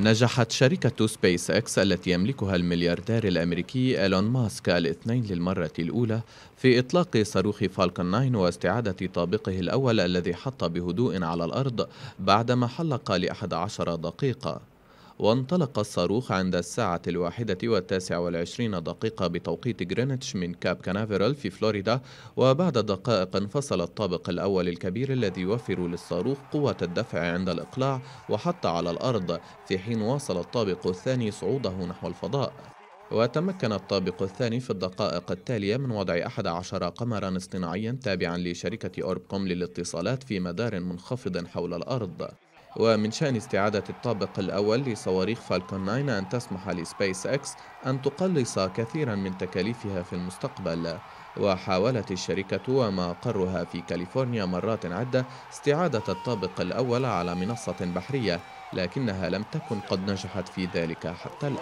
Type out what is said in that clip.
نجحت شركة سبيس اكس التي يملكها الملياردير الأمريكي إيلون ماسك الاثنين للمرة الأولى في إطلاق صاروخ فالكون 9 واستعادة طابقه الأول الذي حط بهدوء على الأرض بعدما حلق لأحد عشر دقيقة وانطلق الصاروخ عند الساعة الواحدة والتاسعة والعشرين دقيقة بتوقيت جرينتش من كاب كنافيرال في فلوريدا وبعد دقائق انفصل الطابق الأول الكبير الذي يوفر للصاروخ قوة الدفع عند الإقلاع وحتى على الأرض في حين واصل الطابق الثاني صعوده نحو الفضاء وتمكن الطابق الثاني في الدقائق التالية من وضع أحد عشر قمرا اصطناعيا تابعا لشركة أوربكوم للاتصالات في مدار منخفض حول الأرض ومن شأن استعادة الطابق الأول لصواريخ فالكون 9 أن تسمح لسبيس إكس أن تقلص كثيرا من تكاليفها في المستقبل وحاولت الشركة وما أقرها في كاليفورنيا مرات عدة استعادة الطابق الأول على منصة بحرية لكنها لم تكن قد نجحت في ذلك حتى الآن